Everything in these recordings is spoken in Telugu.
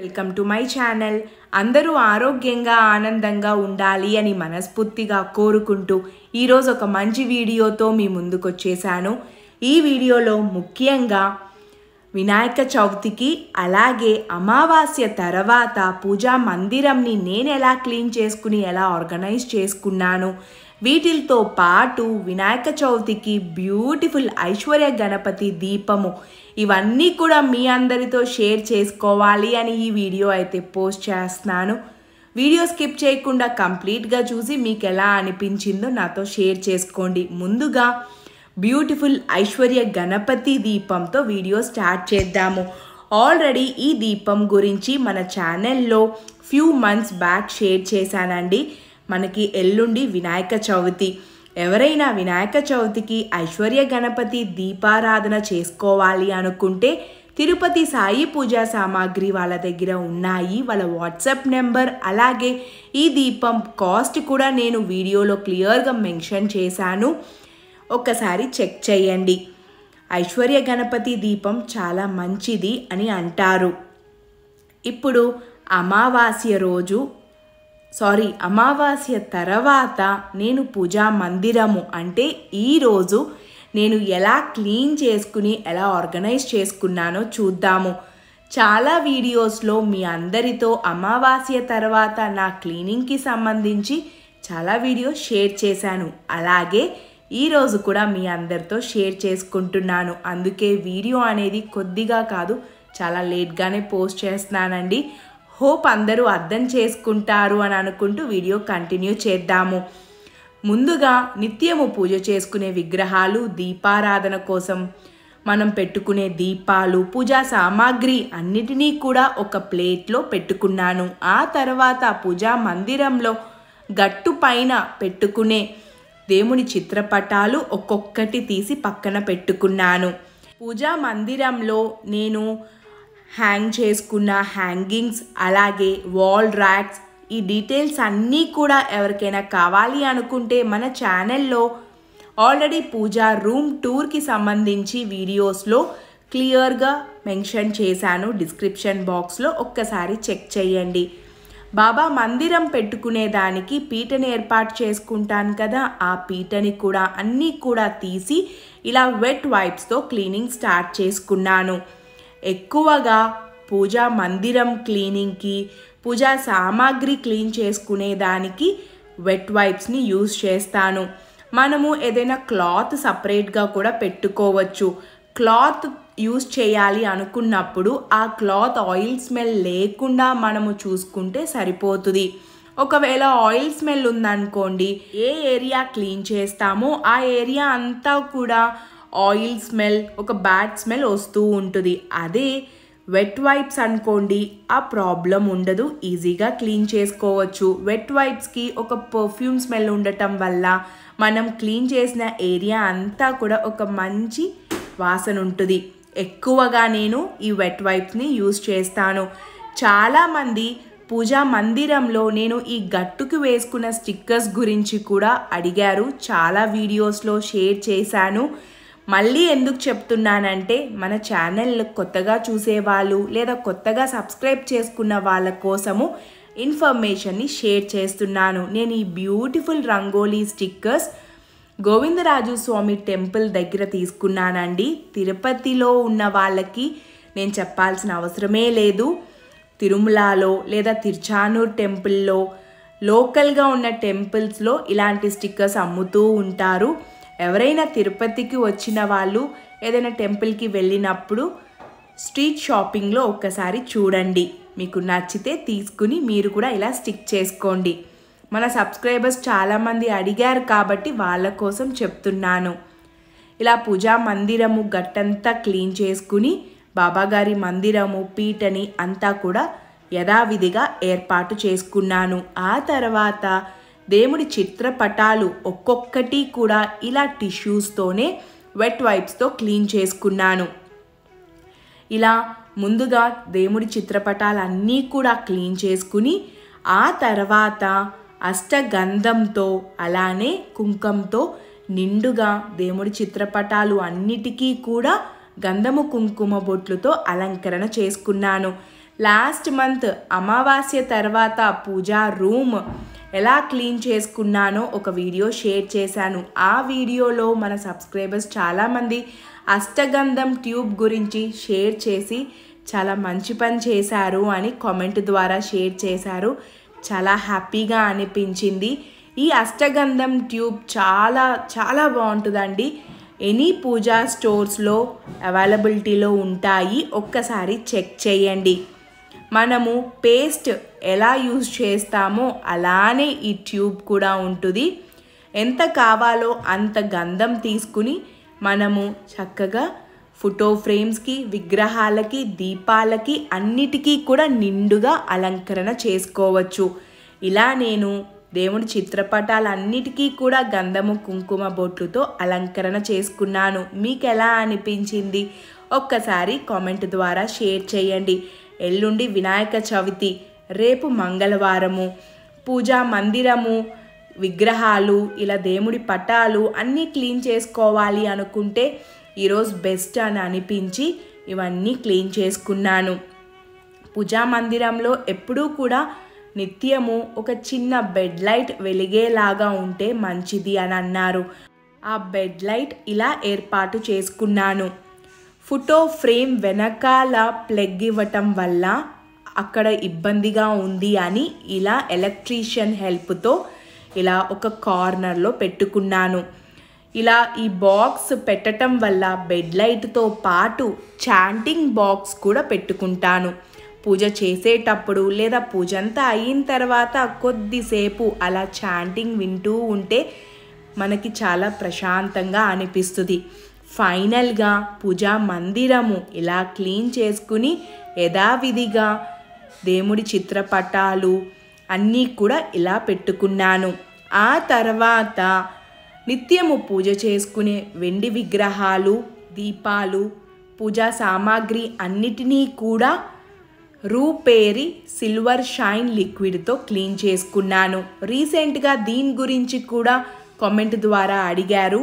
వెల్కమ్ టు మై ఛానల్ అందరూ ఆరోగ్యంగా ఆనందంగా ఉండాలి అని మనస్ఫూర్తిగా కోరుకుంటూ ఈరోజు ఒక మంచి వీడియోతో మీ ముందుకు వచ్చేసాను ఈ వీడియోలో ముఖ్యంగా వినాయక చవితికి అలాగే అమావాస్య తర్వాత పూజా మందిరంని నేను ఎలా క్లీన్ చేసుకుని ఎలా ఆర్గనైజ్ చేసుకున్నాను వీటితో పాటు వినాయక చవితికి బ్యూటిఫుల్ ఐశ్వర్య గణపతి దీపము ఇవన్నీ కూడా మీ అందరితో షేర్ చేసుకోవాలి అని ఈ వీడియో అయితే పోస్ట్ చేస్తున్నాను వీడియో స్కిప్ చేయకుండా కంప్లీట్గా చూసి మీకు ఎలా అనిపించిందో నాతో షేర్ చేసుకోండి ముందుగా బ్యూటిఫుల్ ఐశ్వర్య గణపతి దీపంతో వీడియో స్టార్ట్ చేద్దాము ఆల్రెడీ ఈ దీపం గురించి మన ఛానల్లో ఫ్యూ మంత్స్ బ్యాక్ షేర్ చేశానండి మనకి ఎల్లుండి వినాయక చవితి ఎవరైనా వినాయక చవితికి ఐశ్వర్య గణపతి దీపారాధన చేసుకోవాలి అనుకుంటే తిరుపతి సాయి పూజా సామాగ్రి వాళ్ళ దగ్గర ఉన్నాయి వాళ్ళ వాట్సాప్ నెంబర్ అలాగే ఈ దీపం కాస్ట్ కూడా నేను వీడియోలో క్లియర్గా మెన్షన్ చేశాను ఒకసారి చెక్ చేయండి ఐశ్వర్య గణపతి దీపం చాలా మంచిది అని అంటారు ఇప్పుడు అమావాస్య రోజు సారీ అమావాస్య తర్వాత నేను పూజా మందిరము అంటే ఈరోజు నేను ఎలా క్లీన్ చేసుకుని ఎలా ఆర్గనైజ్ చేసుకున్నానో చూద్దాము చాలా వీడియోస్లో మీ అందరితో అమావాస్య తర్వాత నా క్లీనింగ్కి సంబంధించి చాలా వీడియోస్ షేర్ చేశాను అలాగే ఈరోజు కూడా మీ అందరితో షేర్ చేసుకుంటున్నాను అందుకే వీడియో అనేది కొద్దిగా కాదు చాలా లేట్గానే పోస్ట్ చేస్తున్నానండి హోప్ అందరూ అర్థం చేసుకుంటారు అని అనుకుంటూ వీడియో కంటిన్యూ చేద్దాము ముందుగా నిత్యము పూజ చేసుకునే విగ్రహాలు దీపారాధన కోసం మనం పెట్టుకునే దీపాలు పూజా సామాగ్రి అన్నిటినీ కూడా ఒక ప్లేట్లో పెట్టుకున్నాను ఆ తర్వాత పూజా మందిరంలో గట్టు పైన పెట్టుకునే దేవుని చిత్రపటాలు ఒక్కొక్కటి తీసి పక్కన పెట్టుకున్నాను పూజా మందిరంలో నేను హ్యాంగ్ చేసుకున్న హ్యాంగింగ్స్ అలాగే వాల్ ర్యాక్స్ ఈ డీటెయిల్స్ అన్నీ కూడా ఎవరికైనా కావాలి అనుకుంటే మన ఛానల్లో ఆల్రెడీ పూజ రూమ్ టూర్కి సంబంధించి వీడియోస్లో క్లియర్గా మెన్షన్ చేశాను డిస్క్రిప్షన్ బాక్స్లో ఒక్కసారి చెక్ చేయండి బాబా మందిరం పెట్టుకునే దానికి పీటని ఏర్పాటు చేసుకుంటాను కదా ఆ పీటని కూడా అన్నీ కూడా తీసి ఇలా వెట్ వైప్స్తో క్లీనింగ్ స్టార్ట్ చేసుకున్నాను ఎక్కువగా పూజా మందిరం క్లీనింగ్కి పూజా సామాగ్రి క్లీన్ చేసుకునేదానికి వెట్ వైప్స్ని యూజ్ చేస్తాను మనము ఏదైనా క్లాత్ సపరేట్గా కూడా పెట్టుకోవచ్చు క్లాత్ యూజ్ చేయాలి అనుకున్నప్పుడు ఆ క్లాత్ ఆయిల్ స్మెల్ లేకుండా మనము చూసుకుంటే సరిపోతుంది ఒకవేళ ఆయిల్ స్మెల్ ఉందనుకోండి ఏ ఏరియా క్లీన్ చేస్తామో ఆ ఏరియా అంతా కూడా ఆయిల్ స్మెల్ ఒక బ్యాడ్ స్మెల్ వస్తూ ఉంటుంది అదే వెట్ వైప్స్ అనుకోండి ఆ ప్రాబ్లం ఉండదు ఈజీగా క్లీన్ చేసుకోవచ్చు వెట్ వైప్స్కి ఒక పర్ఫ్యూమ్ స్మెల్ ఉండటం వల్ల మనం క్లీన్ చేసిన ఏరియా అంతా కూడా ఒక మంచి వాసన ఉంటుంది ఎక్కువగా నేను ఈ వెట్ వైప్స్ని యూజ్ చేస్తాను చాలామంది పూజా మందిరంలో నేను ఈ గట్టుకు వేసుకున్న స్టిక్కర్స్ గురించి కూడా అడిగారు చాలా వీడియోస్లో షేర్ చేశాను మళ్ళీ ఎందుకు చెప్తున్నానంటే మన ఛానల్ కొత్తగా చూసేవాళ్ళు లేదా కొత్తగా సబ్స్క్రైబ్ చేసుకున్న వాళ్ళ కోసము ఇన్ఫర్మేషన్ని షేర్ చేస్తున్నాను నేను ఈ beautiful rangoli stickers Govindaraju Swamy temple దగ్గర తీసుకున్నానండి తిరుపతిలో ఉన్న వాళ్ళకి నేను చెప్పాల్సిన అవసరమే లేదు తిరుమలలో లేదా తిరుచానూర్ టెంపుల్లో లోకల్గా ఉన్న టెంపుల్స్లో ఇలాంటి స్టిక్కర్స్ అమ్ముతూ ఉంటారు ఎవరైనా తిరుపతికి వచ్చిన వాళ్ళు ఏదైనా టెంపుల్కి వెళ్ళినప్పుడు స్ట్రీట్ షాపింగ్లో ఒక్కసారి చూడండి మీకు నచ్చితే తీసుకుని మీరు కూడా ఇలా స్టిక్ చేసుకోండి మన సబ్స్క్రైబర్స్ చాలామంది అడిగారు కాబట్టి వాళ్ళ కోసం చెప్తున్నాను ఇలా పూజా మందిరము గట్టంతా క్లీన్ చేసుకుని బాబాగారి మందిరము పీటని అంతా కూడా యథావిధిగా ఏర్పాటు చేసుకున్నాను ఆ తర్వాత దేవుడి చిత్రపటాలు ఒక్కొక్కటి కూడా ఇలా టిష్యూస్తోనే వెట్ వైప్స్తో క్లీన్ చేసుకున్నాను ఇలా ముందుగా దేవుడి చిత్రపటాలన్నీ కూడా క్లీన్ చేసుకుని ఆ తర్వాత అష్టగంధంతో అలానే కుంకంతో నిండుగా దేవుడి చిత్రపటాలు అన్నిటికీ కూడా గంధము కుంకుమ బొట్లుతో అలంకరణ చేసుకున్నాను లాస్ట్ మంత్ అమావాస్య తర్వాత పూజా రూమ్ ఎలా క్లీన్ చేసుకున్నానో ఒక వీడియో షేర్ చేశాను ఆ వీడియోలో మన సబ్స్క్రైబర్స్ చాలామంది అష్టగంధం ట్యూబ్ గురించి షేర్ చేసి చాలా మంచి పని చేశారు అని కామెంట్ ద్వారా షేర్ చేశారు చాలా హ్యాపీగా అనిపించింది ఈ అష్టగంధం ట్యూబ్ చాలా చాలా బాగుంటుందండి ఎనీ పూజా స్టోర్స్లో అవైలబిలిటీలో ఉంటాయి ఒక్కసారి చెక్ చేయండి మనము పేస్ట్ ఎలా యూజ్ చేస్తామో అలానే ఈ ట్యూబ్ కూడా ఉంటుంది ఎంత కావాలో అంత గంధం తీసుకుని మనము చక్కగా ఫోటో ఫ్రేమ్స్కి విగ్రహాలకి దీపాలకి అన్నిటికీ కూడా నిండుగా అలంకరణ చేసుకోవచ్చు ఇలా నేను దేవుడి చిత్రపటాలన్నిటికీ కూడా గంధము కుంకుమ బొట్లుతో అలంకరణ చేసుకున్నాను మీకు ఎలా అనిపించింది ఒక్కసారి కామెంట్ ద్వారా షేర్ చేయండి ఎల్లుండి వినాయక చవితి రేపు మంగళవారము పూజా మందిరము విగ్రహాలు ఇలా దేవుడి పటాలు అన్నీ క్లీన్ చేసుకోవాలి అనుకుంటే ఈరోజు బెస్ట్ అని అనిపించి ఇవన్నీ క్లీన్ చేసుకున్నాను పూజా మందిరంలో ఎప్పుడూ కూడా నిత్యము ఒక చిన్న బెడ్ లైట్ వెలిగేలాగా ఉంటే మంచిది అని అన్నారు ఆ బెడ్ లైట్ ఇలా ఏర్పాటు చేసుకున్నాను ఫోటో ఫ్రేమ్ వెనకాల ప్లగ్ ఇవ్వటం వల్ల అక్కడ ఇబ్బందిగా ఉంది అని ఇలా ఎలక్ట్రీషియన్ హెల్ప్తో ఇలా ఒక కార్నర్లో పెట్టుకున్నాను ఇలా ఈ బాక్స్ పెట్టడం వల్ల బెడ్ లైట్తో పాటు చాంటింగ్ బాక్స్ కూడా పెట్టుకుంటాను పూజ చేసేటప్పుడు లేదా పూజ అంతా అయిన తర్వాత కొద్దిసేపు అలా చాంటింగ్ వింటూ ఉంటే మనకి చాలా ప్రశాంతంగా అనిపిస్తుంది ఫైనల్గా పూజా మందిరము ఇలా క్లీన్ చేసుకుని యథావిధిగా దేవుడి చిత్రపటాలు అన్నీ కూడా ఇలా పెట్టుకున్నాను ఆ తర్వాత నిత్యము పూజ చేసుకునే వెండి విగ్రహాలు దీపాలు పూజా సామాగ్రి అన్నిటినీ కూడా రూపేరి సిల్వర్ షైన్ లిక్విడ్తో క్లీన్ చేసుకున్నాను రీసెంట్గా దీని గురించి కూడా కామెంట్ ద్వారా అడిగారు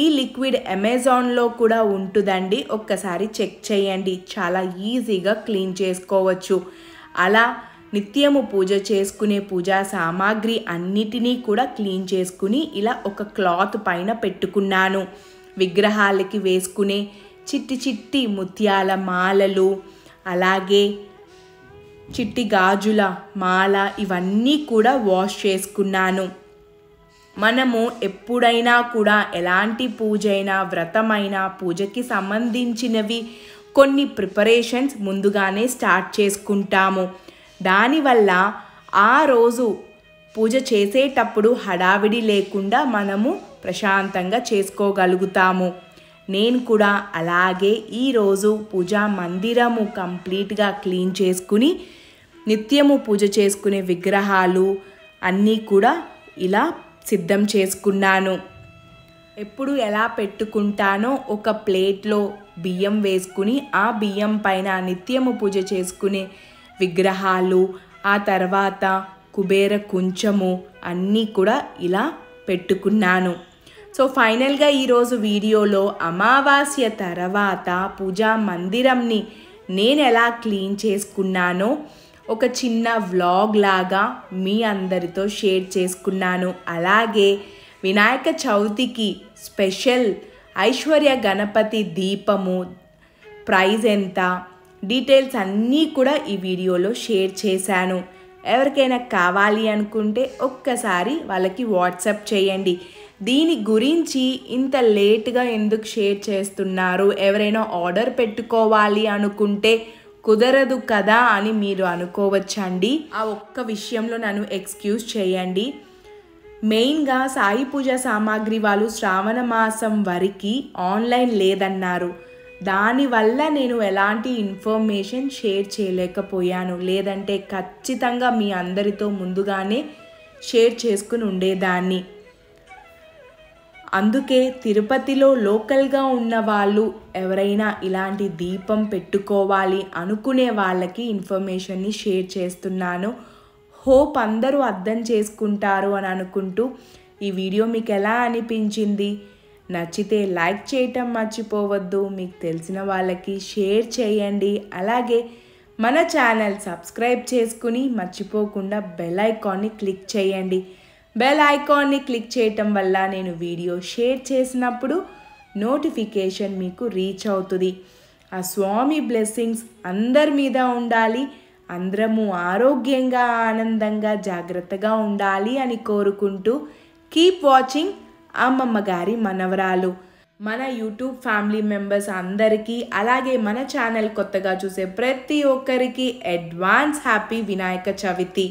ఈ లిక్విడ్ అమెజాన్లో కూడా ఉంటుందండి ఒక్కసారి చెక్ చేయండి చాలా ఈజీగా క్లీన్ చేసుకోవచ్చు అలా నిత్యము పూజ చేసుకునే పూజా సామాగ్రి అన్నిటినీ కూడా క్లీన్ చేసుకుని ఇలా ఒక క్లాత్ పైన పెట్టుకున్నాను విగ్రహాలకి వేసుకునే చిట్టి చిట్టి ముత్యాల మాలలు అలాగే చిట్టి గాజుల మాల ఇవన్నీ కూడా వాష్ చేసుకున్నాను మనము ఎప్పుడైనా కూడా ఎలాంటి పూజైనా వ్రతమైనా పూజకి సంబంధించినవి కొన్ని ప్రిపరేషన్స్ ముందుగానే స్టార్ట్ చేసుకుంటాము దానివల్ల ఆ రోజు పూజ చేసేటప్పుడు హడావిడి లేకుండా మనము ప్రశాంతంగా చేసుకోగలుగుతాము నేను కూడా అలాగే ఈరోజు పూజా మందిరము కంప్లీట్గా క్లీన్ చేసుకుని నిత్యము పూజ చేసుకునే విగ్రహాలు అన్నీ కూడా ఇలా సిద్ధం చేసుకున్నాను ఎప్పుడు ఎలా పెట్టుకుంటానో ఒక ప్లేట్లో బియ్యం వేసుకుని ఆ బియ్యం పైన నిత్యము పూజ చేసుకునే విగ్రహాలు ఆ తర్వాత కుబేర కుంచము అన్నీ కూడా ఇలా పెట్టుకున్నాను సో ఫైనల్గా ఈరోజు వీడియోలో అమావాస్య తర్వాత పూజా మందిరంని నేను ఎలా క్లీన్ చేసుకున్నానో ఒక చిన్న వ్లాగ్ లాగా మీ అందరితో షేర్ చేసుకున్నాను అలాగే వినాయక చవితికి స్పెషల్ ఐశ్వర్య గణపతి దీపము ప్రైజ్ ఎంత డీటెయిల్స్ అన్నీ కూడా ఈ వీడియోలో షేర్ చేశాను ఎవరికైనా కావాలి అనుకుంటే ఒక్కసారి వాళ్ళకి వాట్సప్ చేయండి దీని గురించి ఇంత లేట్గా ఎందుకు షేర్ చేస్తున్నారు ఎవరైనా ఆర్డర్ పెట్టుకోవాలి అనుకుంటే కుదరదు కదా అని మీరు అనుకోవచ్చండి ఆ ఒక్క విషయంలో నన్ను ఎక్స్క్యూజ్ చేయండి మెయిన్గా సాయి పూజ సామాగ్రి వాళ్ళు శ్రావణ మాసం వరకు ఆన్లైన్ లేదన్నారు దానివల్ల నేను ఎలాంటి ఇన్ఫర్మేషన్ షేర్ చేయలేకపోయాను లేదంటే ఖచ్చితంగా మీ అందరితో ముందుగానే షేర్ చేసుకుని ఉండేదాన్ని అందుకే తిరుపతిలో లోకల్గా ఉన్న వాళ్ళు ఎవరైనా ఇలాంటి దీపం పెట్టుకోవాలి అనుకునే వాళ్ళకి ఇన్ఫర్మేషన్ని షేర్ చేస్తున్నాను హోప్ అందరూ అర్థం చేసుకుంటారు అని అనుకుంటూ ఈ వీడియో మీకు ఎలా అనిపించింది నచ్చితే లైక్ చేయటం మర్చిపోవద్దు మీకు తెలిసిన వాళ్ళకి షేర్ చేయండి అలాగే మన ఛానల్ సబ్స్క్రైబ్ చేసుకుని మర్చిపోకుండా బెల్ ఐకాన్ని క్లిక్ చేయండి బెల్ ఐకాన్ని క్లిక్ చేయటం వల్ల నేను వీడియో షేర్ చేసినప్పుడు నోటిఫికేషన్ మీకు రీచ్ అవుతుంది ఆ స్వామి బ్లెస్సింగ్స్ అందరి మీద ఉండాలి అందరము ఆరోగ్యంగా ఆనందంగా జాగ్రత్తగా ఉండాలి అని కోరుకుంటూ కీప్ వాచింగ్ అమ్మమ్మ గారి మనవరాలు మన యూట్యూబ్ ఫ్యామిలీ మెంబర్స్ అందరికీ అలాగే మన ఛానల్ కొత్తగా చూసే ప్రతి ఒక్కరికి అడ్వాన్స్ హ్యాపీ వినాయక చవితి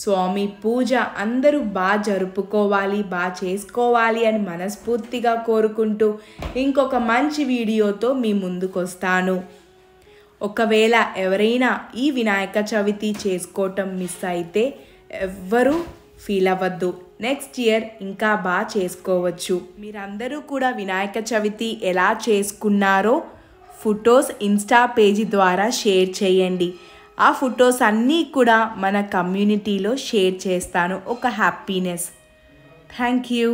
స్వామి పూజ అందరూ బాగా జరుపుకోవాలి బాగా చేసుకోవాలి అని మనస్ఫూర్తిగా కోరుకుంటూ ఇంకొక మంచి వీడియోతో మీ ముందుకొస్తాను ఒకవేళ ఎవరైనా ఈ వినాయక చవితి చేసుకోవటం మిస్ అయితే ఎవ్వరూ ఫీల్ అవ్వద్దు నెక్స్ట్ ఇయర్ ఇంకా బాగా చేసుకోవచ్చు మీరందరూ కూడా వినాయక చవితి ఎలా చేసుకున్నారో ఫొటోస్ ఇన్స్టా పేజీ ద్వారా షేర్ చేయండి ఆ ఫొటోస్ అన్నీ కూడా మన కమ్యూనిటీలో షేర్ చేస్తాను ఒక హ్యాపీనెస్ థ్యాంక్ యూ